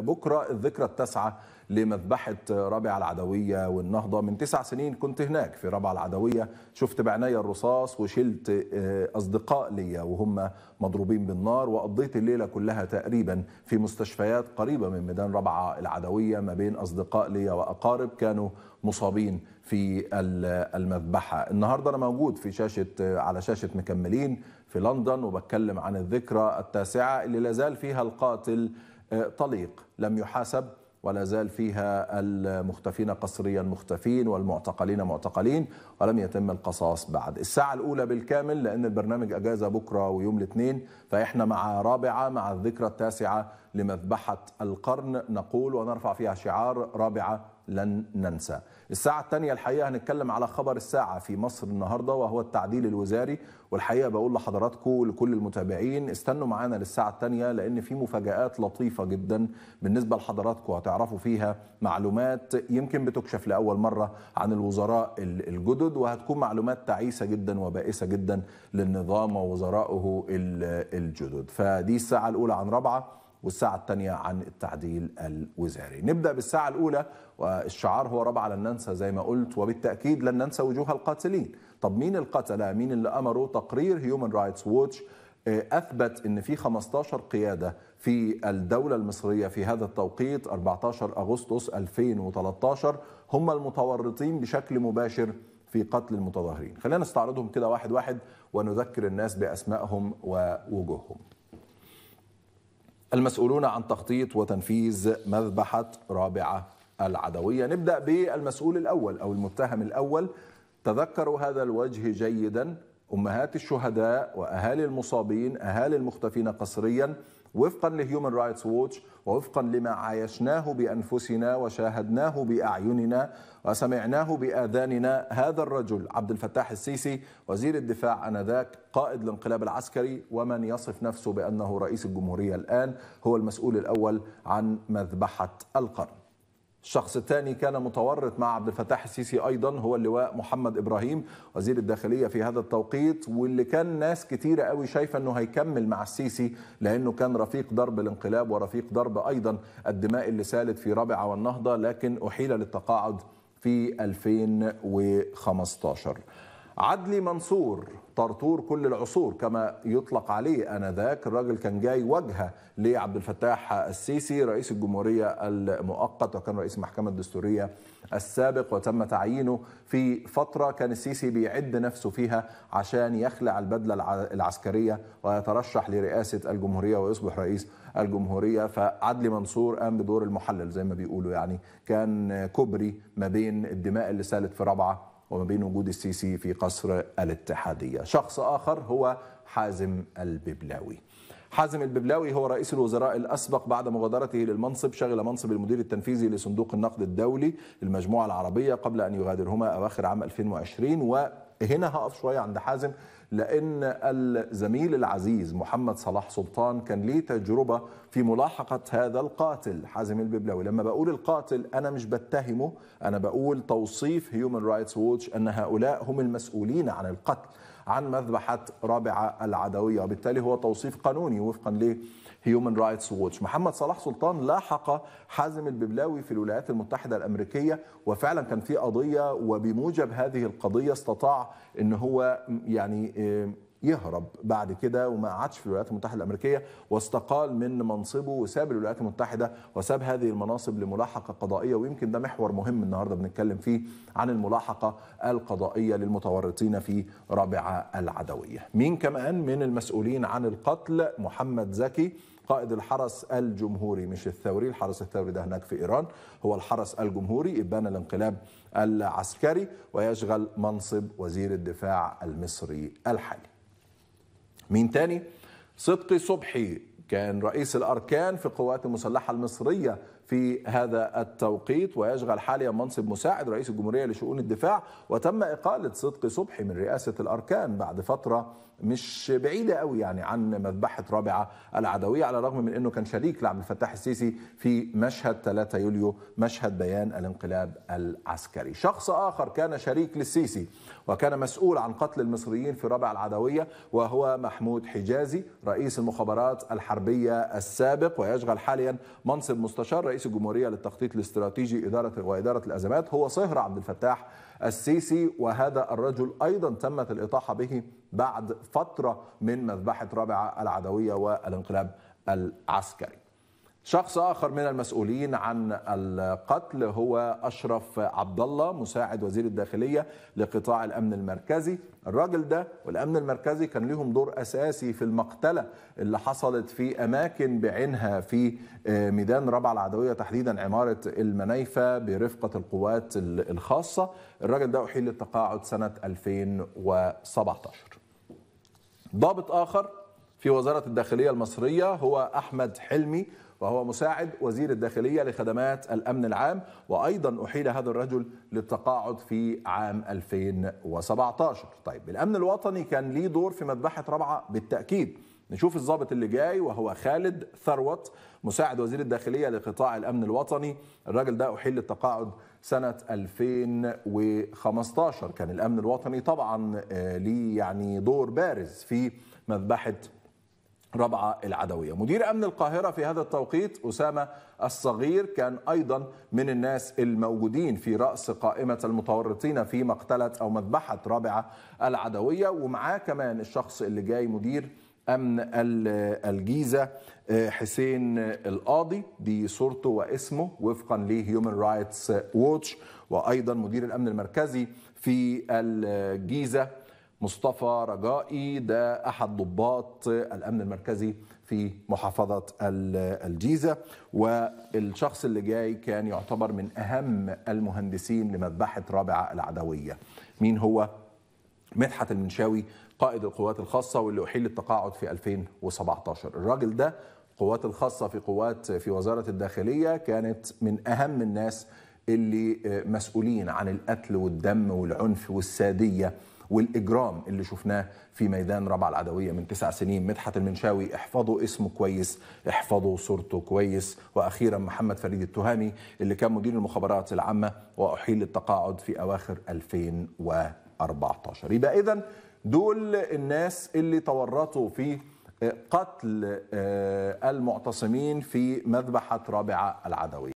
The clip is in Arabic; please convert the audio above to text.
بكرة الذكرى التاسعة لمذبحة رابع العدوية والنهضة من تسع سنين كنت هناك في رابع العدوية شفت بعناية الرصاص وشلت آه، أصدقاء ليا وهم مضروبين بالنار وقضيت الليلة كلها تقريبا في مستشفيات قريبة من ميدان رابعة العدوية ما بين أصدقاء ليا وأقارب كانوا مصابين في المذبحة النهاردة أنا موجود في شاشة آه، على شاشة مكملين في لندن وبتكلم عن الذكرى التاسعة اللي لازال فيها القاتل آه، طليق لم يحاسب ولا زال فيها المختفين قسريا مختفين والمعتقلين معتقلين ولم يتم القصاص بعد الساعة الأولى بالكامل لأن البرنامج أجازة بكرة ويوم الاثنين فإحنا مع رابعة مع الذكرى التاسعة لمذبحة القرن نقول ونرفع فيها شعار رابعة لن ننسى الساعة الثانية الحقيقة هنتكلم على خبر الساعة في مصر النهاردة وهو التعديل الوزاري والحقيقة بقول لحضراتكم لكل المتابعين استنوا معانا للساعة الثانية لأن في مفاجآت لطيفة جدا بالنسبة لحضراتكم هتعرفوا فيها معلومات يمكن بتكشف لأول مرة عن الوزراء الجدد وهتكون معلومات تعيسة جدا وبائسة جدا للنظام ووزرائه الجدد فدي الساعة الأولى عن رابعة والساعة الثانية عن التعديل الوزاري نبدأ بالساعة الأولى والشعار هو ربع لن ننسى زي ما قلت وبالتأكيد لن ننسى وجوه القاتلين طب مين القتلة مين اللي أمره تقرير هيومن رايتس ووتش أثبت أن في 15 قيادة في الدولة المصرية في هذا التوقيت 14 أغسطس 2013 هم المتورطين بشكل مباشر في قتل المتظاهرين خلينا نستعرضهم كده واحد واحد ونذكر الناس بأسمائهم ووجوههم المسؤولون عن تخطيط وتنفيذ مذبحة رابعة العدوية نبدأ بالمسؤول الأول أو المتهم الأول تذكروا هذا الوجه جيدا أمهات الشهداء وأهالي المصابين أهالي المختفين قسريا وفقا لهيومن رايتس ووتش ووفقا لما عايشناه بانفسنا وشاهدناه باعيننا وسمعناه باذاننا هذا الرجل عبد الفتاح السيسي وزير الدفاع انذاك قائد الانقلاب العسكري ومن يصف نفسه بانه رئيس الجمهوريه الان هو المسؤول الاول عن مذبحه القرن الشخص الثاني كان متورط مع عبد الفتاح السيسي ايضا هو اللواء محمد ابراهيم وزير الداخليه في هذا التوقيت واللي كان ناس كتيره قوي شايفه انه هيكمل مع السيسي لانه كان رفيق درب الانقلاب ورفيق درب ايضا الدماء اللي سالت في رابعه والنهضه لكن احيل للتقاعد في 2015 عدلي منصور طرطور كل العصور كما يطلق عليه انذاك الراجل كان جاي وجهه لعبد الفتاح السيسي رئيس الجمهوريه المؤقت وكان رئيس المحكمه الدستوريه السابق وتم تعيينه في فتره كان السيسي بيعد نفسه فيها عشان يخلع البدله العسكريه ويترشح لرئاسه الجمهوريه ويصبح رئيس الجمهوريه فعدلي منصور قام بدور المحلل زي ما بيقولوا يعني كان كوبري ما بين الدماء اللي سالت في رابعه وما بين وجود السيسي في قصر الاتحادية شخص آخر هو حازم الببلاوي حازم الببلاوي هو رئيس الوزراء الأسبق بعد مغادرته للمنصب شغل منصب المدير التنفيذي لصندوق النقد الدولي للمجموعة العربية قبل أن يغادرهما أواخر عام 2020 و هنا هقف شويه عند حازم لان الزميل العزيز محمد صلاح سلطان كان ليه تجربه في ملاحقه هذا القاتل حازم الببلوي لما بقول القاتل انا مش بتهمه انا بقول توصيف هيومن رايتس ووتش ان هؤلاء هم المسؤولين عن القتل عن مذبحه رابعه العدويه وبالتالي هو توصيف قانوني وفقا ليه هيومن رايتس ووتش محمد صلاح سلطان لاحق حازم الببلاوي في الولايات المتحده الامريكيه وفعلا كان في قضيه وبموجب هذه القضيه استطاع ان هو يعني آه، يهرب بعد كده وما قعدش في الولايات المتحده الامريكيه واستقال من منصبه وساب الولايات المتحده وساب هذه المناصب لملاحقه قضائيه ويمكن ده محور مهم النهارده بنتكلم فيه عن الملاحقه القضائيه للمتورطين في رابعه العدويه. مين كمان من المسؤولين عن القتل محمد زكي قائد الحرس الجمهوري مش الثوري الحرس الثوري ده هناك في إيران هو الحرس الجمهوري إبان الانقلاب العسكري ويشغل منصب وزير الدفاع المصري الحالي مين تاني؟ صدقي صبحي كان رئيس الأركان في القوات المسلحة المصرية في هذا التوقيت ويشغل حاليا منصب مساعد رئيس الجمهورية لشؤون الدفاع وتم إقالة صدقي صبحي من رئاسة الأركان بعد فترة مش بعيدة قوي يعني عن مذبحة رابعة العدوية على الرغم من أنه كان شريك لعبد الفتاح السيسي في مشهد 3 يوليو مشهد بيان الانقلاب العسكري شخص آخر كان شريك للسيسي وكان مسؤول عن قتل المصريين في رابعة العدوية وهو محمود حجازي رئيس المخابرات الحربية السابق ويشغل حاليا منصب مستشار رئيس الجمهوريه للتخطيط الاستراتيجي اداره واداره الازمات هو صهر عبد الفتاح السيسي وهذا الرجل ايضا تمت الاطاحه به بعد فتره من مذبحه رابعه العدويه والانقلاب العسكري شخص اخر من المسؤولين عن القتل هو اشرف عبد الله مساعد وزير الداخليه لقطاع الامن المركزي الراجل ده والامن المركزي كان لهم دور اساسي في المقتله اللي حصلت في اماكن بعينها في آه، ميدان ربع العدويه تحديدا عماره المنايفه برفقه القوات الخاصه الراجل ده احيل للتقاعد سنه 2017 ضابط اخر في وزاره الداخليه المصريه هو احمد حلمي وهو مساعد وزير الداخلية لخدمات الأمن العام وأيضا أحيل هذا الرجل للتقاعد في عام 2017 طيب الأمن الوطني كان ليه دور في مذبحة رابعة بالتأكيد نشوف الضابط اللي جاي وهو خالد ثروت مساعد وزير الداخلية لقطاع الأمن الوطني الراجل ده أحيل للتقاعد سنة 2015 كان الأمن الوطني طبعا آه، ليه يعني دور بارز في مذبحة ربعة العدوية مدير أمن القاهرة في هذا التوقيت أسامة الصغير كان أيضا من الناس الموجودين في رأس قائمة المتورطين في مقتلة أو مذبحة رابعة العدوية ومعاه كمان الشخص اللي جاي مدير أمن الجيزة آه، حسين القاضي دي صورته واسمه وفقا لهيومن رايتس ووتش وأيضا مدير الأمن المركزي في الجيزة مصطفى رجائي ده احد ضباط الامن المركزي في محافظه الجيزه والشخص اللي جاي كان يعتبر من اهم المهندسين لمذبحه رابعه العدويه مين هو مدحت المنشاوي قائد القوات الخاصه واللي احيل التقاعد في 2017 الراجل ده القوات الخاصه في قوات في وزاره الداخليه كانت من اهم الناس اللي آه، مسؤولين عن القتل والدم والعنف والساديه والاجرام اللي شفناه في ميدان رابعه العدويه من تسع سنين مدحت المنشاوي احفظوا اسمه كويس احفظوا صورته كويس واخيرا محمد فريد التهامي اللي كان مدير المخابرات العامه واحيل التقاعد في اواخر 2014 يبقى اذا دول الناس اللي تورطوا في قتل آه، المعتصمين في مذبحه رابعه العدويه